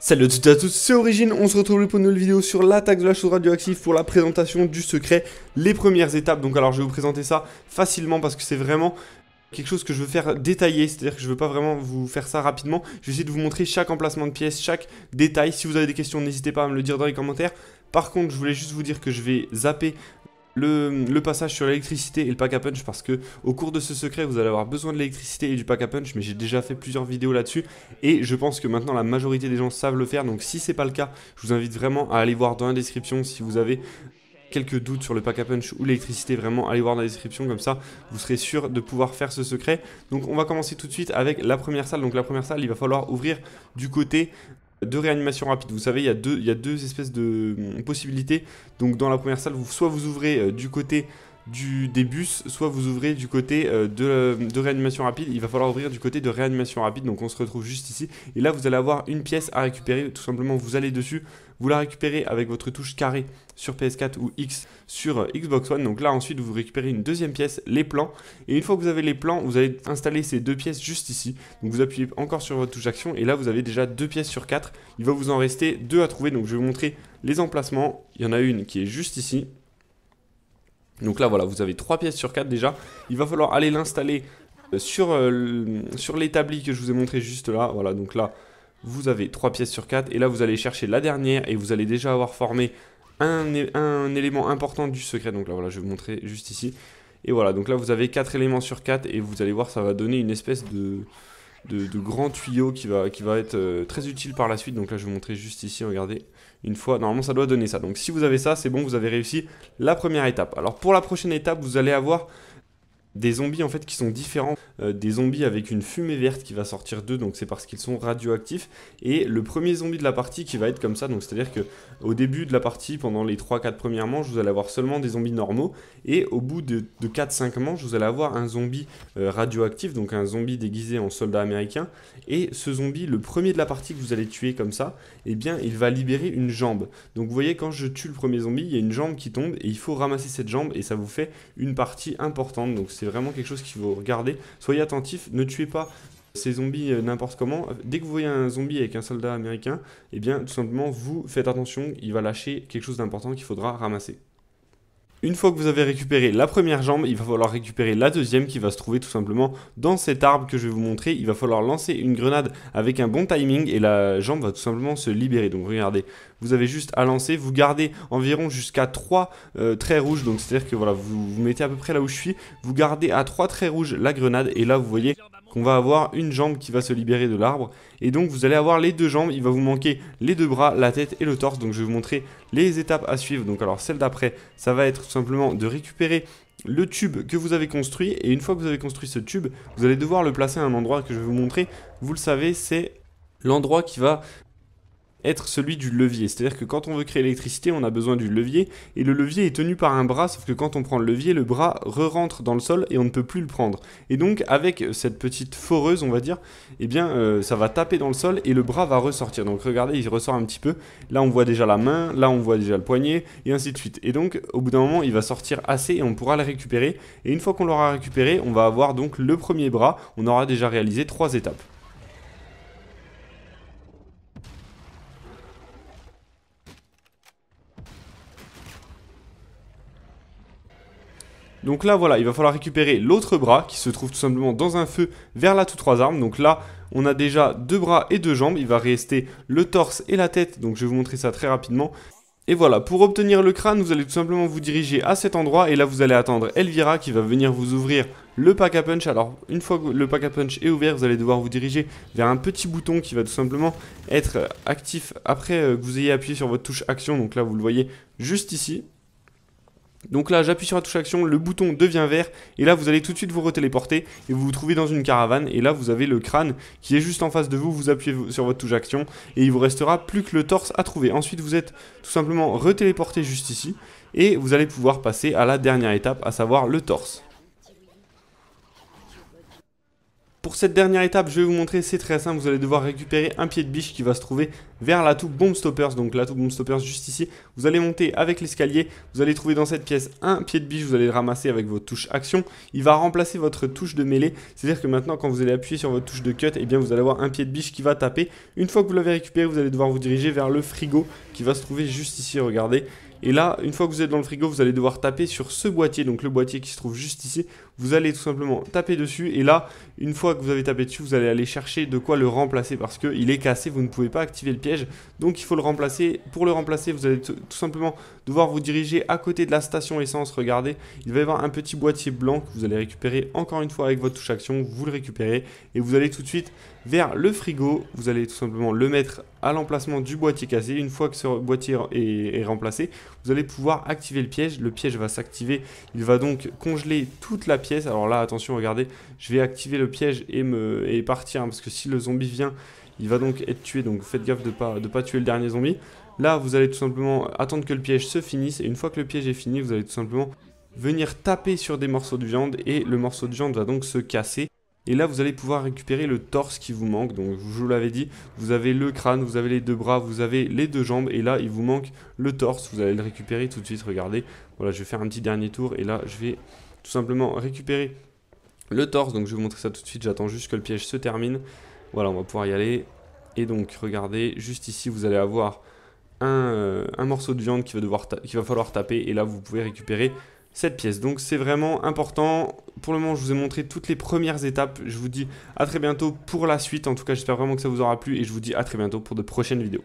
Salut à toutes et à tous, c'est Origine, on se retrouve pour une nouvelle vidéo sur l'attaque de la chose radioactive pour la présentation du secret, les premières étapes. Donc alors je vais vous présenter ça facilement parce que c'est vraiment quelque chose que je veux faire détaillé, c'est-à-dire que je veux pas vraiment vous faire ça rapidement, je vais essayer de vous montrer chaque emplacement de pièce, chaque détail. Si vous avez des questions, n'hésitez pas à me le dire dans les commentaires. Par contre, je voulais juste vous dire que je vais zapper le, passage sur l'électricité et le pack à punch parce que au cours de ce secret, vous allez avoir besoin de l'électricité et du pack à punch, mais j'ai déjà fait plusieurs vidéos là-dessus et je pense que maintenant la majorité des gens savent le faire. Donc si c'est pas le cas, je vous invite vraiment à aller voir dans la description si vous avez quelques doutes sur le pack à punch ou l'électricité, vraiment allez voir dans la description, comme ça vous serez sûr de pouvoir faire ce secret. Donc on va commencer tout de suite avec la première salle. Donc la première salle, il va falloir ouvrir du côté de réanimation rapide. Vous savez, il y a deux, il y a deux espèces de mm, possibilités. Donc dans la première salle, vous, soit vous ouvrez euh, du côté des bus, soit vous ouvrez du côté euh, euh, de, réanimation rapide. Il va falloir ouvrir du côté de réanimation rapide. Donc on se retrouve juste ici. Et là, vous allez avoir une pièce à récupérer. Tout simplement, vous allez dessus. Vous la récupérez avec votre touche carré sur PS4 ou X sur euh, Xbox One. Donc là, ensuite, vous récupérez une deuxième pièce, les plans. Et une fois que vous avez les plans, vous allez installer ces deux pièces juste ici. Donc vous appuyez encore sur votre touche action. Et là, vous avez déjà deux pièces sur quatre. Il va vous en rester deux à trouver. Donc je vais vous montrer les emplacements. Il y en a une qui est juste ici donc là, voilà, vous avez 3 pièces sur 4 déjà. Il va falloir aller l'installer euh, sur, euh, sur l'établi que je vous ai montré juste là. Voilà, donc là, vous avez 3 pièces sur 4. Et là, vous allez chercher la dernière et vous allez déjà avoir formé un, un élément important du secret. Donc là, voilà, je vais vous montrer juste ici. Et voilà, donc là, vous avez 4 éléments sur 4 et vous allez voir, ça va donner une espèce de de, grands tuyaux qui va, qui va être euh, très utile par la suite. Donc là, je vais vous montrer juste ici, regardez. Une fois, normalement, ça doit donner ça. Donc si vous avez ça, c'est bon, vous avez réussi la première étape. Alors pour la prochaine étape, vous allez avoir des zombies en fait qui sont différents euh, des zombies avec une fumée verte qui va sortir d'eux donc c'est parce qu'ils sont radioactifs et le premier zombie de la partie qui va être comme ça donc c'est à dire que au début de la partie pendant les 3-4 premières manches vous allez avoir seulement des zombies normaux et au bout de, de 4-5 manches vous allez avoir un zombie euh, radioactif donc un zombie déguisé en soldat américain et ce zombie le premier de la partie que vous allez tuer comme ça et eh bien il va libérer une jambe donc vous voyez quand je tue le premier zombie il y a une jambe qui tombe et il faut ramasser cette jambe et ça vous fait une partie importante donc c'est vraiment quelque chose qu'il faut regarder. Soyez attentif, ne tuez pas ces zombies euh, n'importe comment. Dès que vous voyez un zombie avec un soldat américain, eh bien tout simplement vous faites attention, il va lâcher quelque chose d'important qu'il faudra ramasser. Une fois que vous avez récupéré la première jambe, il va falloir récupérer la deuxième qui va se trouver tout simplement dans cet arbre que je vais vous montrer. Il va falloir lancer une grenade avec un bon timing et la jambe va tout simplement se libérer. Donc regardez, vous avez juste à lancer, vous gardez environ jusqu'à 3 euh, traits rouges. Donc c'est-à-dire que voilà, vous vous mettez à peu près là où je suis, vous gardez à 3 traits rouges la grenade et là vous voyez qu'on va avoir une jambe qui va se libérer de l'arbre. Et donc vous allez avoir les deux jambes, il va vous manquer les deux bras, la tête et le torse. Donc je vais vous montrer les étapes à suivre. Donc alors celle d'après, ça va être tout simplement de récupérer le tube que vous avez construit. Et une fois que vous avez construit ce tube, vous allez devoir le placer à un endroit que je vais vous montrer. Vous le savez, c'est l'endroit qui va être celui du levier. C'est-à-dire que quand on veut créer l'électricité, on a besoin du levier, et le levier est tenu par un bras, sauf que quand on prend le levier, le bras re-rentre dans le sol et on ne peut plus le prendre. Et donc, avec cette petite foreuse, on va dire, eh bien, euh, ça va taper dans le sol et le bras va ressortir. Donc, regardez, il ressort un petit peu. Là, on voit déjà la main, là, on voit déjà le poignet, et ainsi de suite. Et donc, au bout d'un moment, il va sortir assez et on pourra le récupérer. Et une fois qu'on l'aura récupéré, on va avoir donc le premier bras. On aura déjà réalisé trois étapes. Donc là, voilà, il va falloir récupérer l'autre bras qui se trouve tout simplement dans un feu vers la tout trois armes. Donc là, on a déjà deux bras et deux jambes. Il va rester le torse et la tête. Donc je vais vous montrer ça très rapidement. Et voilà, pour obtenir le crâne, vous allez tout simplement vous diriger à cet endroit et là vous allez attendre Elvira qui va venir vous ouvrir le pack à punch. Alors une fois que le pack à punch est ouvert, vous allez devoir vous diriger vers un petit bouton qui va tout simplement être actif après euh, que vous ayez appuyé sur votre touche action. Donc là vous le voyez juste ici. Donc là, j'appuie sur la touche action, le bouton devient vert, et là, vous allez tout de suite vous retéléporter, et vous vous trouvez dans une caravane, et là, vous avez le crâne qui est juste en face de vous, vous appuyez sur votre touche action, et il vous restera plus que le torse à trouver. Ensuite, vous êtes tout simplement retéléporté juste ici, et vous allez pouvoir passer à la dernière étape, à savoir le torse. Pour cette dernière étape, je vais vous montrer, c'est très simple, vous allez devoir récupérer un pied de biche qui va se trouver vers l'atout Bomb Stoppers, donc l'atout Bomb Stoppers juste ici. Vous allez monter avec l'escalier, vous allez trouver dans cette pièce un pied de biche, vous allez le ramasser avec votre touche action. Il va remplacer votre touche de mêlée, c'est-à-dire que maintenant quand vous allez appuyer sur votre touche de cut, eh bien vous allez avoir un pied de biche qui va taper. Une fois que vous l'avez récupéré, vous allez devoir vous diriger vers le frigo qui va se trouver juste ici, regardez. Et là, une fois que vous êtes dans le frigo, vous allez devoir taper sur ce boîtier, donc le boîtier qui se trouve juste ici vous allez tout simplement taper dessus et là, une fois que vous avez tapé dessus, vous allez aller chercher de quoi le remplacer parce qu'il est cassé, vous ne pouvez pas activer le piège, donc il faut le remplacer. Pour le remplacer, vous allez tout simplement devoir vous diriger à côté de la station essence, regardez, il va y avoir un petit boîtier blanc que vous allez récupérer encore une fois avec votre touche action, vous le récupérez et vous allez tout de suite vers le frigo, vous allez tout simplement le mettre à l'emplacement du boîtier cassé. Une fois que ce boîtier est, remplacé, vous allez pouvoir activer le piège, le piège va s'activer, il va donc congeler toute la pièce alors là, attention, regardez, je vais activer le piège et, me, et partir, hein, parce que si le zombie vient, il va donc être tué, donc faites gaffe de ne pas, de pas tuer le dernier zombie. Là, vous allez tout simplement attendre que le piège se finisse, et une fois que le piège est fini, vous allez tout simplement venir taper sur des morceaux de viande, et le morceau de viande va donc se casser. Et là, vous allez pouvoir récupérer le torse qui vous manque. Donc, je vous l'avais dit, vous avez le crâne, vous avez les deux bras, vous avez les deux jambes. Et là, il vous manque le torse. Vous allez le récupérer tout de suite. Regardez. Voilà, je vais faire un petit dernier tour. Et là, je vais tout simplement récupérer le torse. Donc je vais vous montrer ça tout de suite, j'attends juste que le piège se termine. Voilà, on va pouvoir y aller. Et donc regardez, juste ici vous allez avoir un, euh, morceau de viande qui va, devoir va falloir taper. Et là vous pouvez récupérer cette pièce. Donc c'est vraiment important. Pour le moment, je vous ai montré toutes les premières étapes. Je vous dis à très bientôt pour la suite. En tout cas, j'espère vraiment que ça vous aura plu et je vous dis à très bientôt pour de prochaines vidéos.